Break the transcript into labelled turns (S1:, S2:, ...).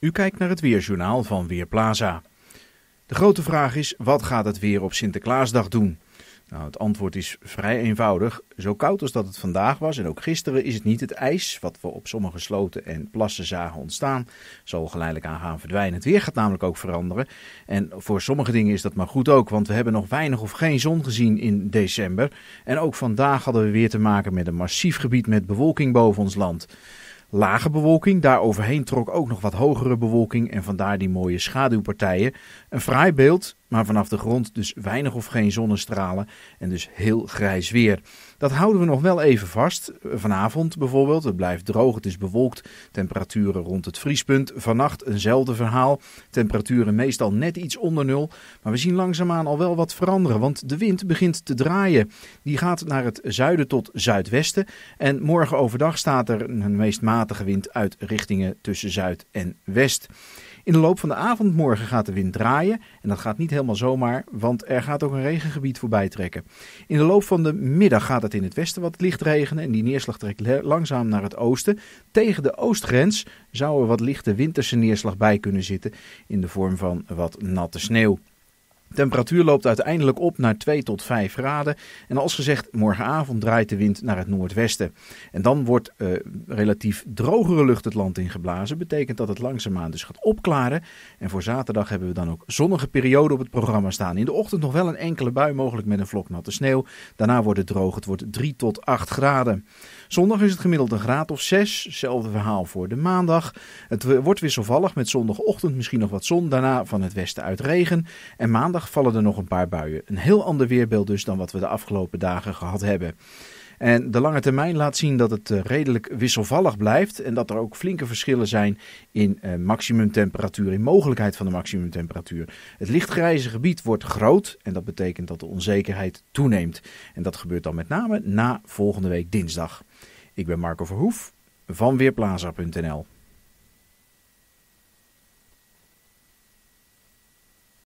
S1: U kijkt naar het Weerjournaal van Weerplaza. De grote vraag is: wat gaat het weer op Sinterklaasdag doen? Nou, het antwoord is vrij eenvoudig. Zo koud als dat het vandaag was en ook gisteren is het niet het ijs, wat we op sommige sloten en plassen zagen ontstaan, zal geleidelijk aan gaan verdwijnen. Het weer gaat namelijk ook veranderen. En voor sommige dingen is dat maar goed ook, want we hebben nog weinig of geen zon gezien in december. En ook vandaag hadden we weer te maken met een massief gebied met bewolking boven ons land lage bewolking. Daar overheen trok ook nog wat hogere bewolking en vandaar die mooie schaduwpartijen. Een fraai beeld maar vanaf de grond dus weinig of geen zonnestralen en dus heel grijs weer. Dat houden we nog wel even vast. Vanavond bijvoorbeeld, het blijft droog, het is bewolkt, temperaturen rond het vriespunt. Vannacht eenzelfde verhaal, temperaturen meestal net iets onder nul, maar we zien langzaamaan al wel wat veranderen, want de wind begint te draaien. Die gaat naar het zuiden tot zuidwesten en morgen overdag staat er een meest matige wind uit richtingen tussen zuid en west. In de loop van de avond morgen gaat de wind draaien. En dat gaat niet helemaal zomaar, want er gaat ook een regengebied voorbij trekken. In de loop van de middag gaat het in het westen wat licht regenen. En die neerslag trekt langzaam naar het oosten. Tegen de oostgrens zou er wat lichte winterse neerslag bij kunnen zitten. In de vorm van wat natte sneeuw. Temperatuur loopt uiteindelijk op naar 2 tot 5 graden. En als gezegd, morgenavond draait de wind naar het noordwesten. En dan wordt eh, relatief drogere lucht het land ingeblazen. Betekent dat het langzaamaan dus gaat opklaren. En voor zaterdag hebben we dan ook zonnige periode op het programma staan. In de ochtend nog wel een enkele bui, mogelijk met een vlok natte sneeuw. Daarna wordt het droog. Het wordt 3 tot 8 graden. Zondag is het gemiddeld een graad of 6. Hetzelfde verhaal voor de maandag. Het wordt wisselvallig met zondagochtend misschien nog wat zon. Daarna van het westen uit regen. En maandag vallen er nog een paar buien. Een heel ander weerbeeld dus dan wat we de afgelopen dagen gehad hebben. En de lange termijn laat zien dat het eh, redelijk wisselvallig blijft en dat er ook flinke verschillen zijn in eh, maximumtemperatuur, in mogelijkheid van de maximumtemperatuur. Het lichtgrijze gebied wordt groot en dat betekent dat de onzekerheid toeneemt. En dat gebeurt dan met name na volgende week dinsdag. Ik ben Marco Verhoef van Weerplaza.nl.